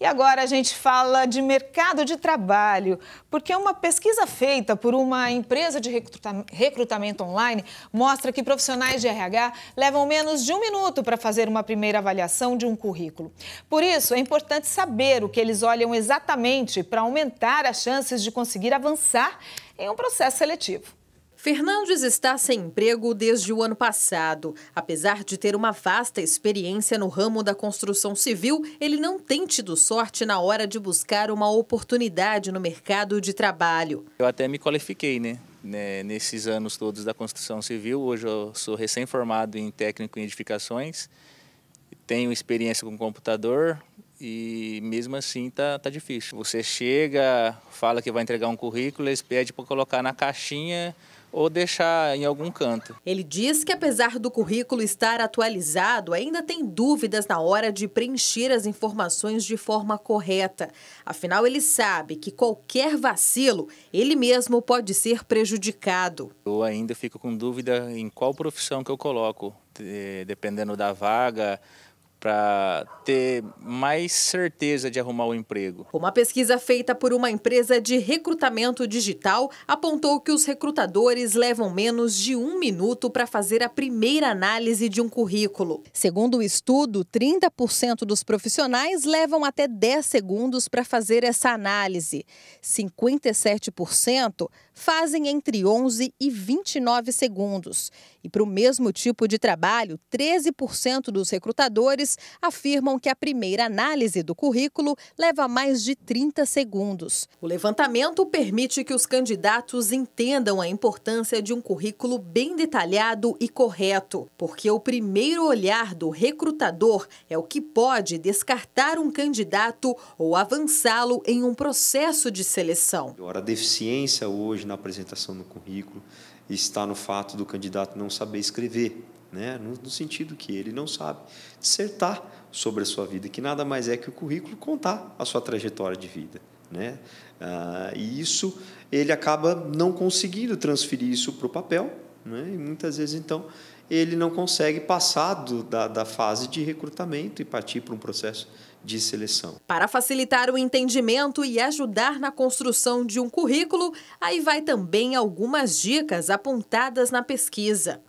E agora a gente fala de mercado de trabalho, porque uma pesquisa feita por uma empresa de recrutamento online mostra que profissionais de RH levam menos de um minuto para fazer uma primeira avaliação de um currículo. Por isso, é importante saber o que eles olham exatamente para aumentar as chances de conseguir avançar em um processo seletivo. Fernandes está sem emprego desde o ano passado. Apesar de ter uma vasta experiência no ramo da construção civil, ele não tem tido sorte na hora de buscar uma oportunidade no mercado de trabalho. Eu até me qualifiquei, né? né nesses anos todos da construção civil. Hoje eu sou recém-formado em técnico em edificações, tenho experiência com computador, e mesmo assim tá, tá difícil. Você chega, fala que vai entregar um currículo, eles pedem para colocar na caixinha ou deixar em algum canto. Ele diz que apesar do currículo estar atualizado, ainda tem dúvidas na hora de preencher as informações de forma correta. Afinal, ele sabe que qualquer vacilo, ele mesmo pode ser prejudicado. Eu ainda fico com dúvida em qual profissão que eu coloco, dependendo da vaga, para ter mais certeza de arrumar o um emprego. Uma pesquisa feita por uma empresa de recrutamento digital apontou que os recrutadores levam menos de um minuto para fazer a primeira análise de um currículo. Segundo o estudo, 30% dos profissionais levam até 10 segundos para fazer essa análise. 57% fazem entre 11 e 29 segundos. E para o mesmo tipo de trabalho, 13% dos recrutadores afirmam que a primeira análise do currículo leva mais de 30 segundos. O levantamento permite que os candidatos entendam a importância de um currículo bem detalhado e correto, porque o primeiro olhar do recrutador é o que pode descartar um candidato ou avançá-lo em um processo de seleção. A deficiência hoje na apresentação do currículo está no fato do candidato não saber escrever né? No, no, sentido que ele não sabe dissertar sobre a sua vida, que nada mais é que o currículo contar a sua trajetória de vida. Né? Ah, e isso ele acaba não conseguindo transferir isso para o papel, né? e muitas vezes então ele não consegue passar do, da, da fase de recrutamento e partir para um processo de seleção. Para facilitar o entendimento e ajudar na construção de um currículo, aí vai também algumas dicas apontadas na pesquisa.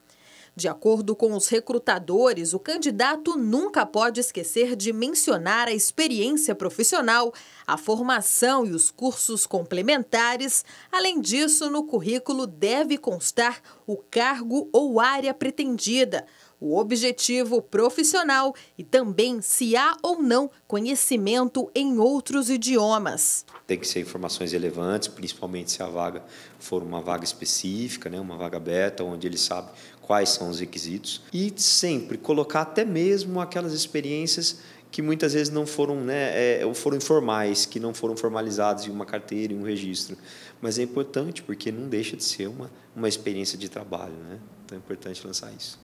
De acordo com os recrutadores, o candidato nunca pode esquecer de mencionar a experiência profissional, a formação e os cursos complementares. Além disso, no currículo deve constar o cargo ou área pretendida o objetivo profissional e também se há ou não conhecimento em outros idiomas. Tem que ser informações relevantes, principalmente se a vaga for uma vaga específica, né, uma vaga aberta, onde ele sabe quais são os requisitos. E sempre colocar até mesmo aquelas experiências que muitas vezes não foram, né, é, foram informais, que não foram formalizados em uma carteira, em um registro. Mas é importante porque não deixa de ser uma, uma experiência de trabalho, né? Então é importante lançar isso.